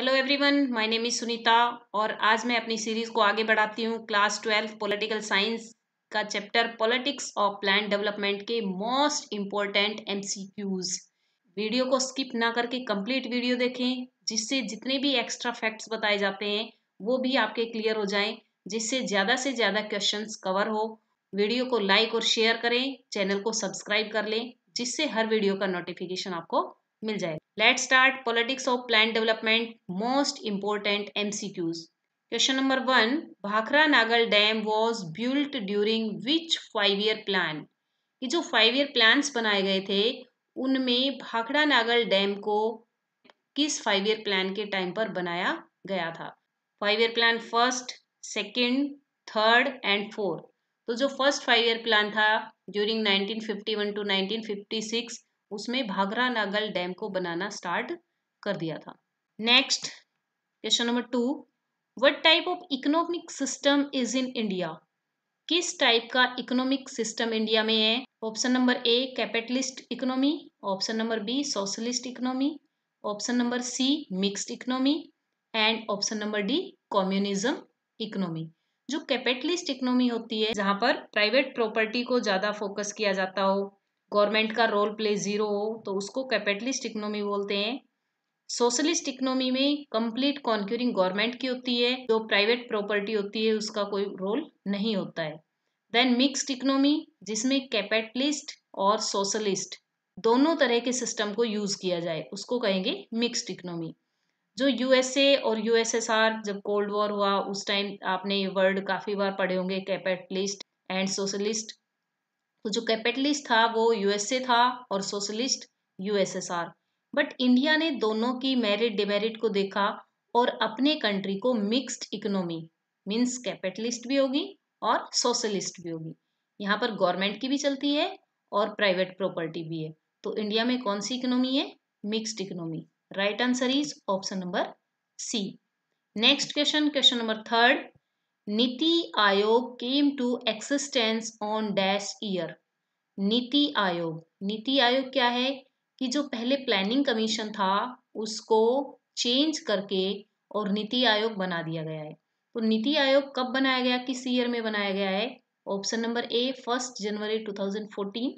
Hello everyone my name is Sunita और आज मैं अपनी सीरीज़ को आगे बढ़ाती हूँ क्लास ट्वेल्व पॉलिटिकल साइंस का chapter politics of plan development के मोस्ट इम्पॉर्टेंट एम वीडियो को स्किप ना करके कंप्लीट वीडियो देखें जिससे जितने भी एक्स्ट्रा फैक्ट्स बताए जाते हैं वो भी आपके क्लियर हो जाए जिससे ज़्यादा से ज़्यादा क्वेश्चन कवर हो वीडियो को लाइक और शेयर करें चैनल को सब्सक्राइब कर लें जिससे हर वीडियो का नोटिफिकेशन आपको मिल जाएगा let start politics of plan development most important MCQs question number one Bhakra Nangal dam was built during which five year plan ये जो फाइव ईयर प्लान्स बनाए गए थे उनमें भाखड़ा नागल डैम को किस फाइव ईयर प्लान के टाइम पर बनाया गया था five year plan first second third and fourth तो जो फर्स्ट फाइव ईयर प्लान था ड्यूरिंग 1951 टू 1956 उसमें भागरा नागल डैम को बनाना स्टार्ट कर दिया था next question number two what type of economic system is in India किस टाइप का इकोनॉमिक सिस्टम इंडिया में है option number A capitalist economy option number B socialist economy option number C mixed economy and option number D communism economy जो capitalist economy होती है जहां पर private property को ज्यादा फोकस किया जाता हो गवर्नमेंट का रोल प्ले ज़ीरो हो तो उसको कैपिटलिस्ट इकोनॉमी बोलते हैं सोशलिस्ट इकोनॉमी में कंप्लीट कॉन्क्यूरिंग गवर्नमेंट की होती है जो प्राइवेट प्रॉपर्टी होती है उसका कोई रोल नहीं होता है देन मिक्स्ड इकोनॉमी जिसमें कैपिटलिस्ट और सोशलिस्ट दोनों तरह के सिस्टम को यूज़ किया जाए उसको कहेंगे मिक्स्ड इकोनॉमी जो यूएसए और यूएसएसआर जब कोल्ड वॉर हुआ उस टाइम आपने ये वर्ड काफ़ी बार पढ़े होंगे कैपिटलिस्ट एंड सोशलिस्ट तो जो कैपिटलिस्ट था वो यूएसए था और सोशलिस्ट यूएसएसआर बट इंडिया ने दोनों की मेरिट डिमेरिट को देखा और अपने कंट्री को मिक्स्ड इकोनॉमी मीन्स कैपिटलिस्ट भी होगी और सोशलिस्ट भी होगी यहाँ पर गवर्नमेंट की भी चलती है और प्राइवेट प्रॉपर्टी भी है तो इंडिया में कौन सी इकोनॉमी है mixed economy right answer is option number C next question question number third NITI Aayog came to existence on dash year NITI Aayog नीति आयोग क्या है कि जो पहले प्लानिंग कमीशन था उसको चेंज करके और नीति आयोग बना दिया गया है तो नीति आयोग कब बनाया गया किस ईयर में बनाया गया है option number A first January 2014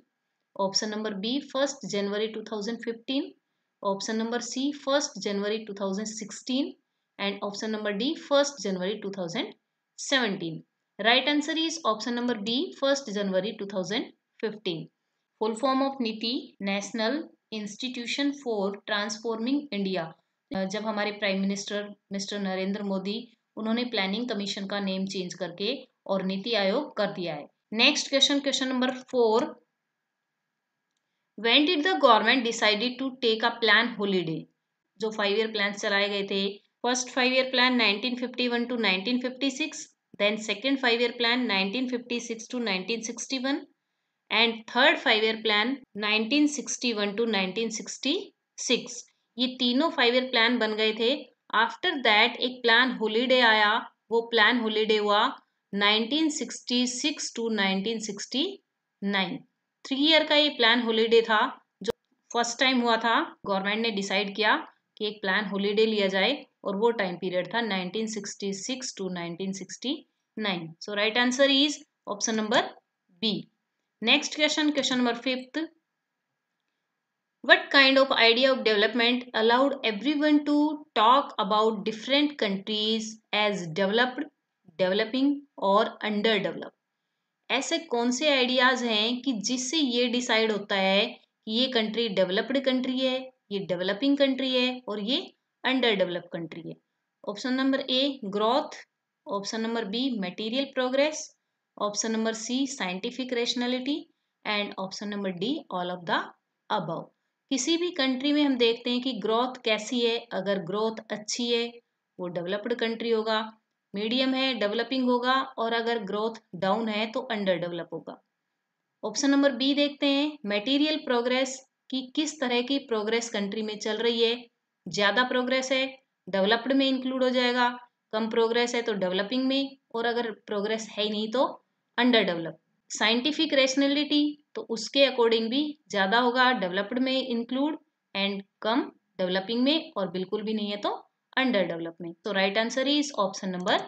option number B first January 2015 option number C first January 2016 and option number D first January 17. Right answer is option number B, First January 2015. Full form of NITI, National Institution for Transforming India. Uh, जब हमारे prime minister mister Narendra Modi उन्होंने planning commission का name change करके और नीति आयोग कर दिया है next question question number four when did the government decided to take a plan holiday जो फाइव ईयर प्लान चलाए गए थे First five-year plan 1951 to 1956, then second five-year plan 1956 to 1961, and third five year plan 1961 to 1966 ये तीनों five year plan बन गए थे after that एक प्लान होलीडे आया वो प्लान होलीडे हुआ 1966 टू 1969 थ्री ईयर का ये प्लान होलीडे था जो फर्स्ट टाइम हुआ था गवर्नमेंट ने डिसाइड किया कि एक प्लान होलीडे लिया जाए और वो टाइम पीरियड था 1966 to 1969 so right answer is option number B next question question number fifth what kind of idea of development allowed every one to talk about different countries as developed developing और under develop ऐसे कौन से ideas हैं कि जिससे ये decide होता है कि ये कंट्री डेवलप्ड कंट्री है ये डेवलपिंग कंट्री है और ये अंडर डेवलप कंट्री है option number A growth option number B material progress option number C scientific rationality and option number D all of the above किसी भी कंट्री में हम देखते हैं कि ग्रोथ कैसी है अगर ग्रोथ अच्छी है वो डेवलप्ड कंट्री होगा मीडियम है डेवलपिंग होगा और अगर ग्रोथ डाउन है तो अंडर डेवलप होगा ऑप्शन नंबर बी देखते हैं मटेरियल प्रोग्रेस कि किस तरह की प्रोग्रेस कंट्री में चल रही है ज़्यादा प्रोग्रेस है डेवलप्ड में इंक्लूड हो जाएगा कम प्रोग्रेस है तो डेवलपिंग में और अगर प्रोग्रेस है ही नहीं तो अंडर डेवलप साइंटिफिक रेशनलिटी तो उसके अकॉर्डिंग भी ज़्यादा होगा डेवलप्ड में इंक्लूड एंड कम डेवलपिंग में और बिल्कुल भी नहीं है तो अंडर डेवलप में तो right answer is option number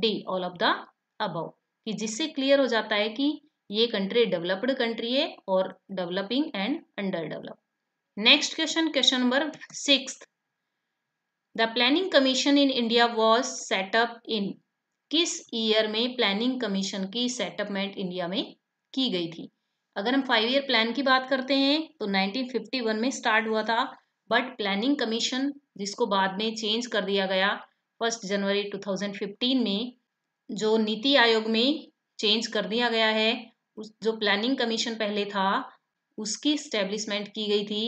D all of the above कि जिससे क्लियर हो जाता है कि ये कंट्री डेवलप्ड कंट्री है और developing and under develop next question question number six the planning commission in India was set up in किस ईयर में प्लानिंग कमीशन की सेटअपमेंट इंडिया में की गई थी अगर हम फाइव ईयर प्लान की बात करते हैं तो 1951 में स्टार्ट हुआ था बट प्लानिंग कमीशन जिसको बाद में चेंज कर दिया गया फर्स्ट जनवरी 2015 में जो नीति आयोग में चेंज कर दिया गया है उस जो प्लानिंग कमीशन पहले था उसकी स्टेब्लिशमेंट की गई थी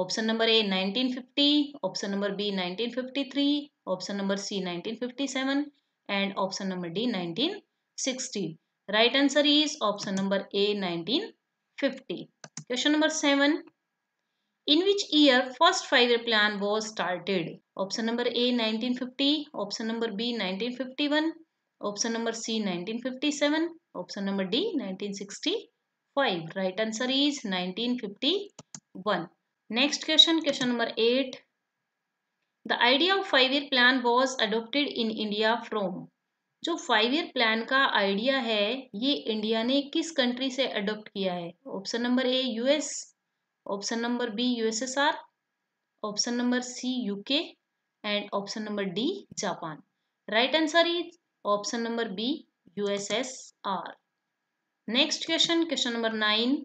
Option number A 1950, option number B 1953, option number C 1957 and option number D 1960. Right answer is option number A 1950. Question number 7. In which year first five-year plan was started? Option number A 1950, option number B 1951, option number C 1957, option number D 1965. Right answer is 1951. Next question question number eight the idea of five year plan was adopted in India from जो five year plan का idea है ये India ने किस country से adopt किया है option number A US option number B USSR option number C UK and option number D Japan right answer is option number B USSR next question question number nine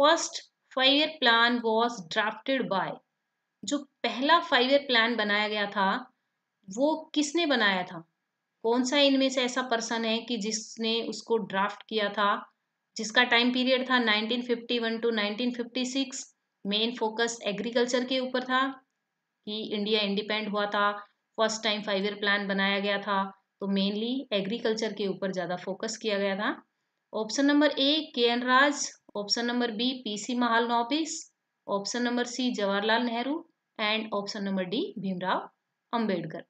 first five year plan was drafted by जो पहला five year plan बनाया गया था वो किसने बनाया था कौन सा इनमें से ऐसा पर्सन है कि जिसने उसको ड्राफ्ट किया था जिसका टाइम पीरियड था 1951 टू 1956 मेन फोकस एग्रीकल्चर के ऊपर था कि इंडिया इंडिपेंड हुआ था first time five year plan बनाया गया था तो मेनली एग्रीकल्चर के ऊपर ज़्यादा फोकस किया गया था option number A K N Raj option number B PC Mahalanobis option number C Jawaharlal Nehru and option number D Bhimrao Ambedkar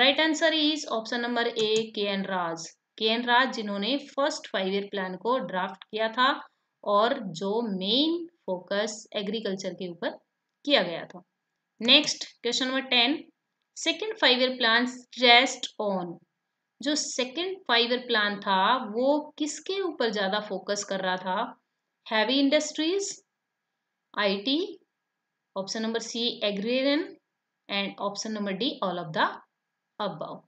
right answer is option number A K N Raj K N Raj जिन्होंने फर्स्ट फाइव ईयर प्लान को draft किया था और जो main focus agriculture के ऊपर किया गया था next question number ten second five year plan stressed on जो सेकेंड फाइव ईयर प्लान था वो किसके ऊपर ज्यादा फोकस कर रहा था heavy industries IT option number C agrarian and option number D all of the above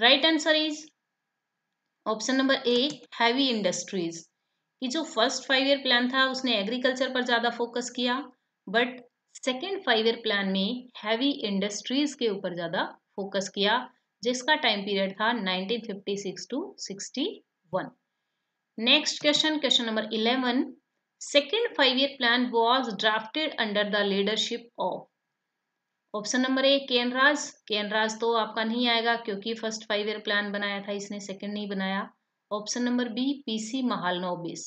right answer is option number A heavy industries कि जो फर्स्ट फाइव ईयर प्लान था उसने एग्रीकल्चर पर ज़्यादा फोकस किया but second five year plan में heavy industries के ऊपर ज़्यादा फोकस किया जिसका टाइम पीरियड था 1956 to 61 next question question number eleven second five year plan was drafted under the leadership of option number A केनराज राज तो आपका नहीं आएगा क्योंकि फर्स्ट फाइव ईयर प्लान बनाया था इसने सेकेंड नहीं बनाया option number B PC Mahalanobis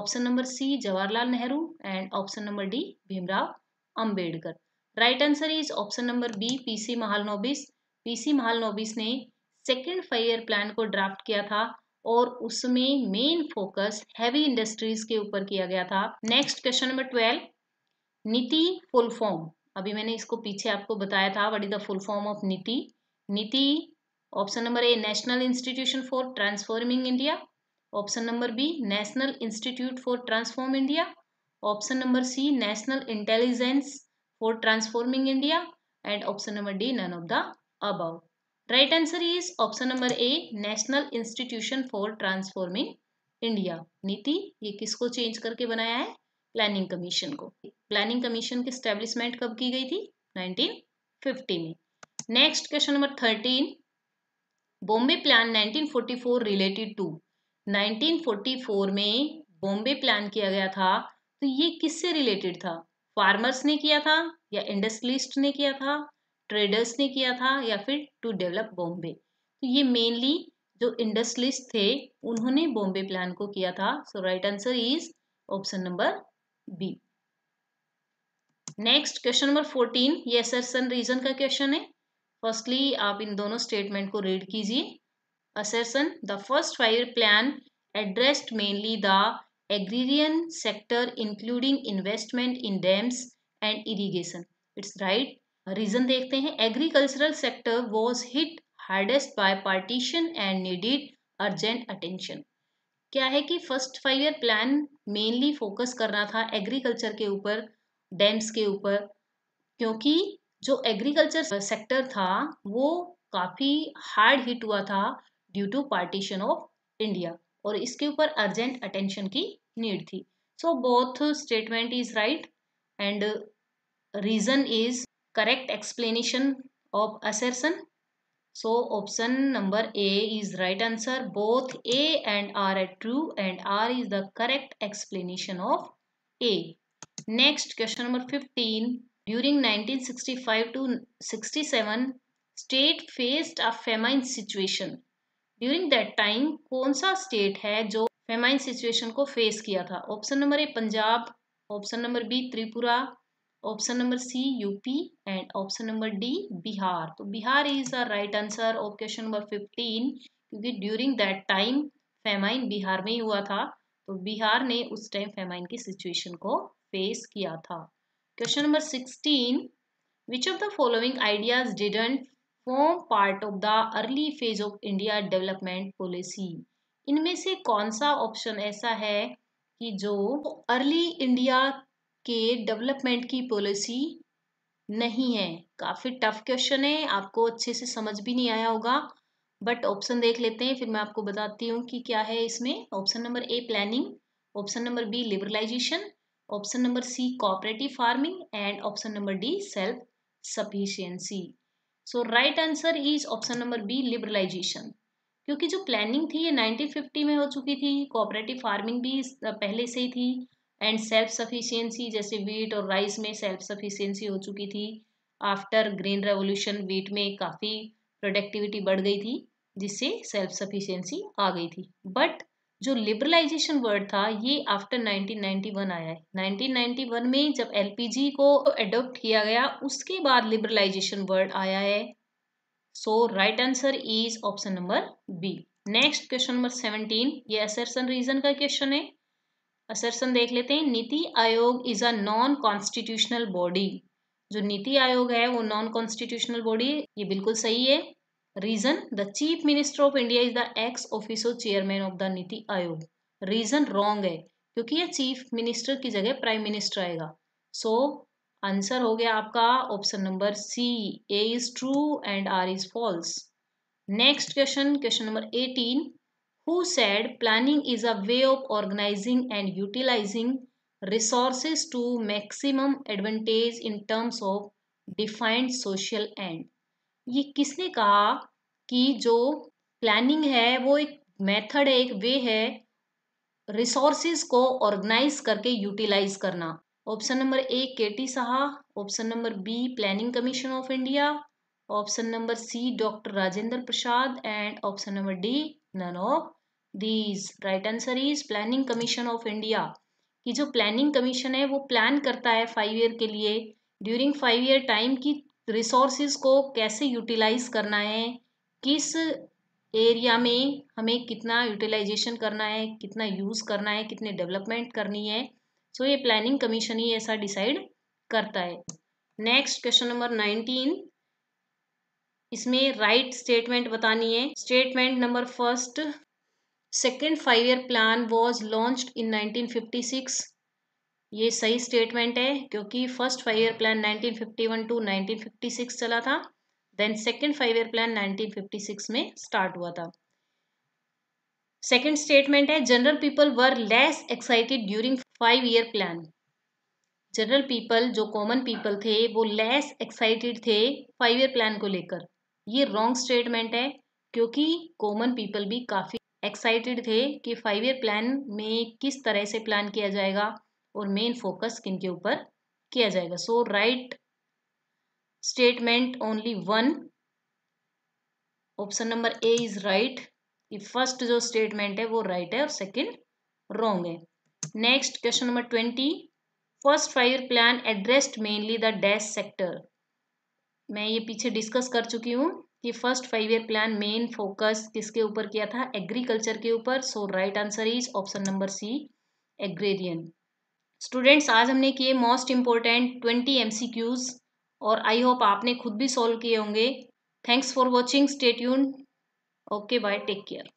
option number C Jawaharlal Nehru and option number D Bhimrao Ambedkar right answer is option number B PC Mahalanobis PC नोबिस ने सेकेंड फाइव ईयर प्लान को ड्राफ्ट किया था और उसमें मेन फोकस हैवी इंडस्ट्रीज के ऊपर किया गया था next question number twelve NITI full form अभी मैंने इसको पीछे आपको बताया था what is the full form of NITI NITI option number A national institution for transforming India option number B national institute for transform India option number C national intelligence for transforming India and option number D none of the about right answer is option number A national institution for transforming India नीति ये किसको change करके बनाया है planning commission को planning commission की establishment कब की गई थी 1950 में next question number 13 Bombay plan 1944 related to 1944 में बॉम्बे प्लान किया गया था तो ये किससे रिलेटेड था फार्मर्स ने किया था या इंडस्ट्रियलिस्ट ने किया था ट्रेडर्स ने किया था या फिर टू डेवलप बॉम्बे तो ये मेनली जो इंडस्ट्रिस्ट थे उन्होंने बॉम्बे प्लान को किया था so right answer is option number B next question number fourteen ये असरसन रीजन का क्वेश्चन है फर्स्टली आप इन दोनों स्टेटमेंट को रीड कीजिए assertion the first five plan addressed mainly the agrarian sector including investment in dams and irrigation it's right reason देखते हैं agricultural sector was hit hardest by partition and needed urgent attention क्या है कि first five year plan mainly focus करना था agriculture के ऊपर dams के ऊपर क्योंकि जो एग्रीकल्चर सेक्टर था वो काफ़ी हार्ड हिट हुआ था due to partition of India और इसके ऊपर अर्जेंट अटेंशन की नीड थी so both statement is right and reason is correct explanation of assertion so option number A is right answer. Both A and R are true and R is the correct explanation of A. Next question number 15. During 1965 to 67, state faced a famine situation. During that time, kaun sa state hai jo famine situation ko face kiya tha Option number A punjab option number B tripura option number C UP and option number D Bihar तो Bihar is the right answer of question number fifteen क्योंकि during that time famine Bihar में ही हुआ था तो बिहार ने उस time famine की सिचुएशन को फेस किया था question number sixteen which of the following ideas didn't form part of the early phase of India development policy इनमें से कौन सा ऑप्शन ऐसा है कि जो अर्ली इंडिया के डेवलपमेंट की पॉलिसी नहीं है काफ़ी टफ क्वेश्चन है आपको अच्छे से समझ भी नहीं आया होगा बट ऑप्शन देख लेते हैं फिर मैं आपको बताती हूँ कि क्या है इसमें option number A planning option number B liberalisation option number C cooperative farming and option number D self sufficiency so right answer is option number B liberalisation क्योंकि जो प्लानिंग थी ये 1950 में हो चुकी थी कोऑपरेटिव फार्मिंग भी पहले से ही थी एंड सेल्फ सफिशियंसी जैसे वीट और राइस में सेल्फ सफिशियंसी हो चुकी थी आफ्टर ग्रीन रेवोल्यूशन वीट में काफ़ी प्रोडक्टिविटी बढ़ गई थी जिससे सेल्फ सफिशियंसी आ गई थी बट जो लिबरलाइजेशन वर्ड था ये आफ्टर 1991 आया है 1991 में जब एलपीजी को एडोप्ट किया गया उसके बाद लिबरलाइजेशन वर्ड आया है so right answer is option number B next question number 17 ये असरसन रीजन का क्वेश्चन है असरसन देख लेते हैं NITI Aayog is a non constitutional body जो नीति आयोग है वो नॉन कॉन्स्टिट्यूशनल बॉडी ये बिल्कुल सही है reason the chief minister of India is the ex officio chairman of the NITI Aayog reason wrong है क्योंकि ये चीफ मिनिस्टर की जगह प्राइम मिनिस्टर आएगा सो so, आंसर हो गया आपका option number C A is true and R is false next question question number eighteen who said planning is a way of organizing and utilizing resources to maximum advantage in terms of defined social end. ये किसने कहा कि जो planning है वो एक method है एक वे है रिसोर्सेज को ऑर्गेनाइज करके यूटिलाइज करना option number A K T Saha option number B planning commission of India option number C doctor Rajendra Prasad and option number D none of these right answer is planning commission of india कि जो planning commission है वो plan करता है five year के लिए during five year time की resources को कैसे यूटिलाइज करना है किस एरिया में हमें कितना यूटिलाइजेशन करना है कितना यूज़ करना है कितने डेवलपमेंट करनी है सो so, ये प्लानिंग कमीशन ही ऐसा डिसाइड करता है नेक्स्ट क्वेश्चन नंबर नाइनटीन इसमें राइट स्टेटमेंट बतानी है statement number first second five year plan was launch in six ये सही स्टेटमेंट है क्योंकि first five year plan 1951 to 1956 चला था then second five year plan 1956 में स्टार्ट हुआ था सेकेंड स्टेटमेंट है general people were less excited during five year plan general people जो कॉमन पीपल थे वो लेस एक्साइटेड थे फाइव ईयर प्लान को लेकर ये रॉन्ग स्टेटमेंट है क्योंकि कॉमन पीपल भी काफ़ी एक्साइटेड थे कि फाइव ईयर प्लान में किस तरह से प्लान किया जाएगा और मेन फोकस किन के ऊपर किया जाएगा so right statement only one option number A is right कि फर्स्ट जो स्टेटमेंट है वो राइट right है और सेकंड रॉन्ग है next question number twenty first five year plan addressed mainly the dash sector मैं ये पीछे डिस्कस कर चुकी हूँ कि first five year plan main focus किसके ऊपर किया था एग्रीकल्चर के ऊपर so right answer is option number C agrarian students आज हमने किए मोस्ट इम्पोर्टेंट ट्वेंटी एम और आई होप आपने खुद भी सॉल्व किए होंगे thanks for watching stay tuned okay bye take care